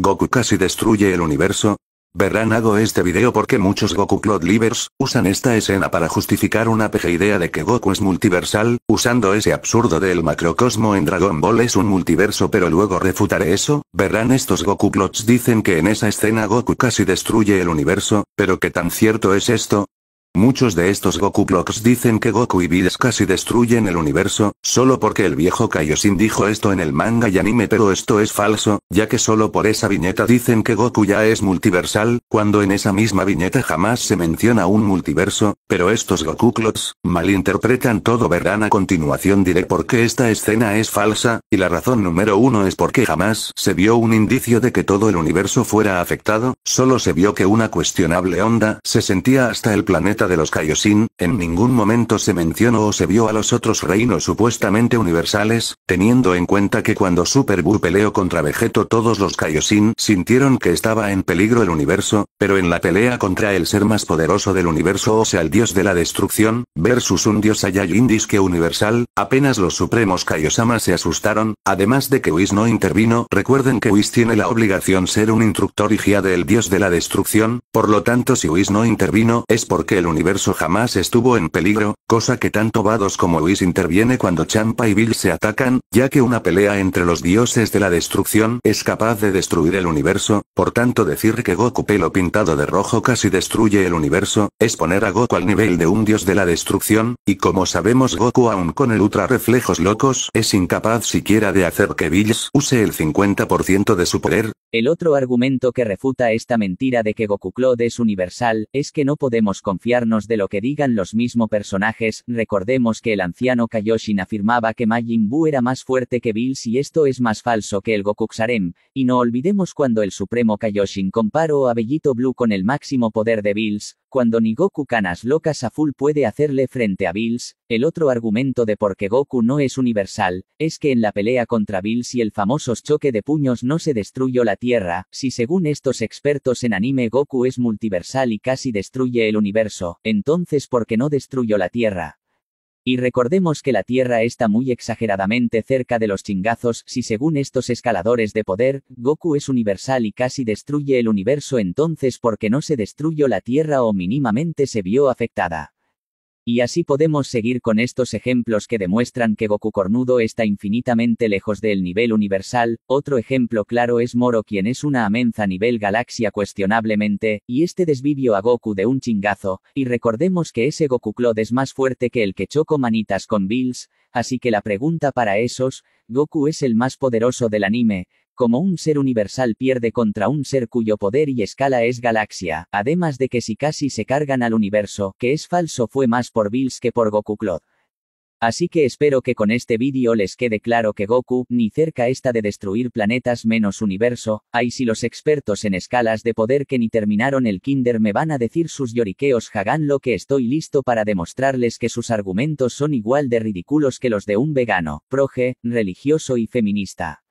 Goku casi destruye el universo. Verán hago este video porque muchos Goku Clot Livers, usan esta escena para justificar una peje idea de que Goku es multiversal, usando ese absurdo del macrocosmo en Dragon Ball es un multiverso pero luego refutaré eso, verán estos Goku Clots dicen que en esa escena Goku casi destruye el universo, pero que tan cierto es esto, Muchos de estos Goku clocks dicen que Goku y Bills casi destruyen el universo, solo porque el viejo Kaioshin dijo esto en el manga y anime pero esto es falso, ya que solo por esa viñeta dicen que Goku ya es multiversal, cuando en esa misma viñeta jamás se menciona un multiverso, pero estos Goku clocks malinterpretan todo verán a continuación diré por qué esta escena es falsa, y la razón número uno es porque jamás se vio un indicio de que todo el universo fuera afectado, solo se vio que una cuestionable onda se sentía hasta el planeta de los Kaioshin, en ningún momento se mencionó o se vio a los otros reinos supuestamente universales, teniendo en cuenta que cuando Super Buu peleó contra Vegeto todos los Kaioshin sintieron que estaba en peligro el universo, pero en la pelea contra el ser más poderoso del universo o sea el dios de la destrucción, versus un dios Saiyajin disque universal, apenas los supremos Kaiosama se asustaron, además de que Whis no intervino, recuerden que Whis tiene la obligación ser un instructor y guía del dios de la destrucción, por lo tanto si Whis no intervino es porque el universo jamás estuvo en peligro, cosa que tanto Vados como Whis interviene cuando Champa y Bill se atacan, ya que una pelea entre los dioses de la destrucción es capaz de destruir el universo, por tanto decir que Goku pelo pintado de rojo casi destruye el universo, es poner a Goku al nivel de un dios de la destrucción, y como sabemos Goku aún con el ultra reflejos locos es incapaz siquiera de hacer que Bills use el 50% de su poder, el otro argumento que refuta esta mentira de que Goku Cloud es universal es que no podemos confiarnos de lo que digan los mismos personajes. Recordemos que el anciano Kaioshin afirmaba que Majin Buu era más fuerte que Bills y esto es más falso que el Goku Xarem, y no olvidemos cuando el supremo Kaioshin comparó a Bellito Blue con el máximo poder de Bills, cuando ni Goku Canas Locas a full puede hacerle frente a Bills, el otro argumento de por qué Goku no es universal, es que en la pelea contra Bills y el famoso choque de puños no se destruyó la Tierra, si según estos expertos en anime Goku es multiversal y casi destruye el universo, entonces porque no destruyó la Tierra? Y recordemos que la Tierra está muy exageradamente cerca de los chingazos, si según estos escaladores de poder, Goku es universal y casi destruye el universo entonces porque no se destruyó la Tierra o mínimamente se vio afectada. Y así podemos seguir con estos ejemplos que demuestran que Goku cornudo está infinitamente lejos del nivel universal, otro ejemplo claro es Moro quien es una amenza nivel galaxia cuestionablemente, y este desvivió a Goku de un chingazo, y recordemos que ese Goku Clod es más fuerte que el que chocó manitas con Bills, así que la pregunta para esos, Goku es el más poderoso del anime, como un ser universal pierde contra un ser cuyo poder y escala es galaxia, además de que si casi se cargan al universo, que es falso fue más por Bills que por Goku Cloth. Así que espero que con este vídeo les quede claro que Goku, ni cerca está de destruir planetas menos universo, ay si los expertos en escalas de poder que ni terminaron el kinder me van a decir sus lloriqueos hagan lo que estoy listo para demostrarles que sus argumentos son igual de ridículos que los de un vegano, proje, religioso y feminista.